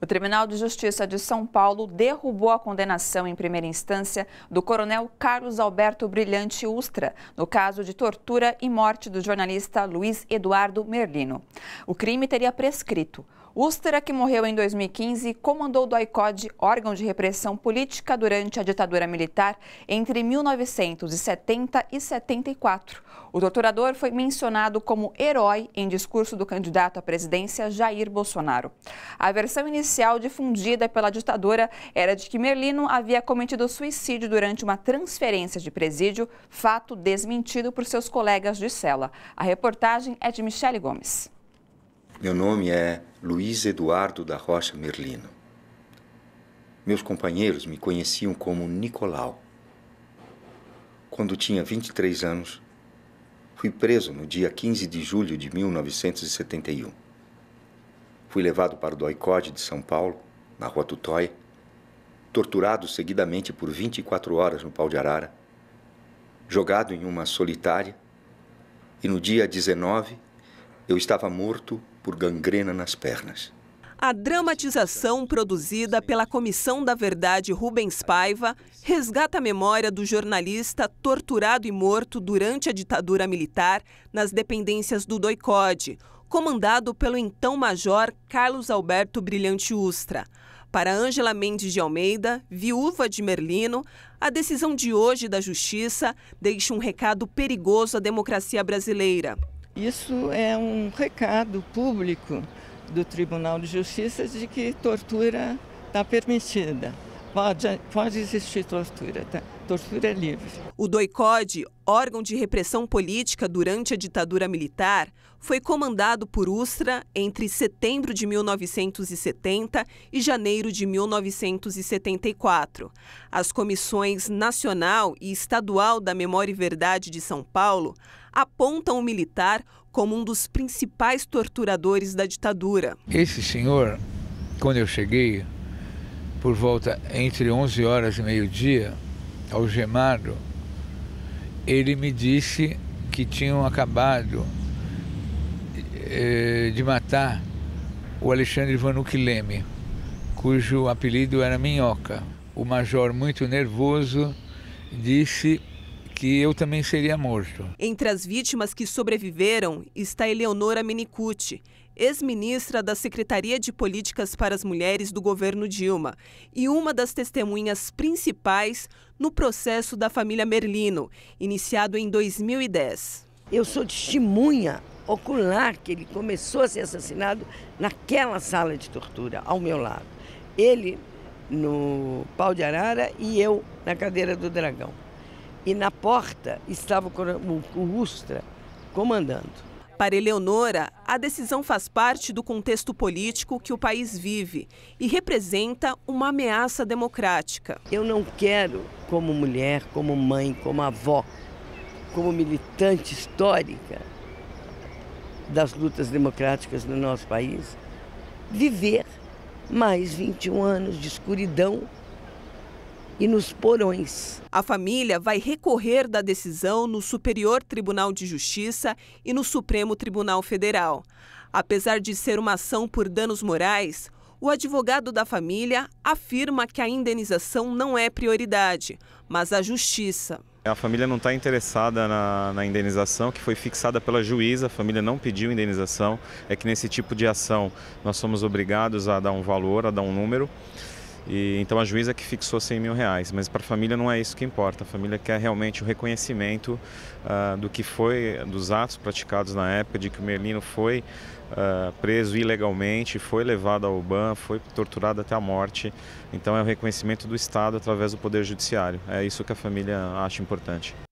O Tribunal de Justiça de São Paulo derrubou a condenação em primeira instância do coronel Carlos Alberto Brilhante Ustra, no caso de tortura e morte do jornalista Luiz Eduardo Merlino. O crime teria prescrito. Ustra, que morreu em 2015, comandou do ICOD, órgão de repressão política durante a ditadura militar, entre 1970 e 74. O torturador foi mencionado como herói em discurso do candidato à presidência Jair Bolsonaro. A versão inicial difundida pela ditadura era de que Merlino havia cometido suicídio durante uma transferência de presídio, fato desmentido por seus colegas de cela. A reportagem é de Michele Gomes. Meu nome é Luiz Eduardo da Rocha Merlino. Meus companheiros me conheciam como Nicolau. Quando tinha 23 anos, fui preso no dia 15 de julho de 1971. Fui levado para o doicode de São Paulo, na rua Tutói, torturado seguidamente por 24 horas no pau de arara, jogado em uma solitária, e no dia 19 eu estava morto por gangrena nas pernas. A dramatização produzida pela Comissão da Verdade Rubens Paiva resgata a memória do jornalista torturado e morto durante a ditadura militar nas dependências do DOICODE, comandado pelo então major Carlos Alberto Brilhante Ustra. Para Ângela Mendes de Almeida, viúva de Merlino, a decisão de hoje da Justiça deixa um recado perigoso à democracia brasileira. Isso é um recado público do Tribunal de Justiça de que tortura está permitida. Pode, pode existir tortura, tá? tortura é livre. O DOICODE, órgão de repressão política durante a ditadura militar, foi comandado por Ustra entre setembro de 1970 e janeiro de 1974. As comissões Nacional e Estadual da Memória e Verdade de São Paulo apontam o militar como um dos principais torturadores da ditadura. Esse senhor, quando eu cheguei, por volta entre 11 horas e meio-dia, algemado, ele me disse que tinham acabado eh, de matar o Alexandre Vanuc Leme, cujo apelido era Minhoca. O major, muito nervoso, disse que eu também seria morto. Entre as vítimas que sobreviveram está Eleonora Menicucci, ex-ministra da Secretaria de Políticas para as Mulheres do governo Dilma e uma das testemunhas principais no processo da família Merlino, iniciado em 2010. Eu sou testemunha ocular que ele começou a ser assassinado naquela sala de tortura, ao meu lado. Ele no pau de arara e eu na cadeira do dragão. E na porta estava o Ustra comandando. Para Eleonora, a decisão faz parte do contexto político que o país vive e representa uma ameaça democrática. Eu não quero, como mulher, como mãe, como avó, como militante histórica das lutas democráticas no nosso país, viver mais 21 anos de escuridão e nos porões. A família vai recorrer da decisão no Superior Tribunal de Justiça e no Supremo Tribunal Federal. Apesar de ser uma ação por danos morais, o advogado da família afirma que a indenização não é prioridade, mas a justiça. A família não está interessada na, na, indenização que foi fixada pela juíza, a família não pediu indenização. É que nesse tipo de ação nós somos obrigados a dar um valor, a dar um número. E, então a juíza que fixou 100 mil reais, mas para a família não é isso que importa. A família quer realmente o reconhecimento uh, do que foi, dos atos praticados na época, de que o Merlino foi uh, preso ilegalmente, foi levado ao ban, foi torturado até a morte. Então é o reconhecimento do Estado através do Poder Judiciário. É isso que a família acha importante.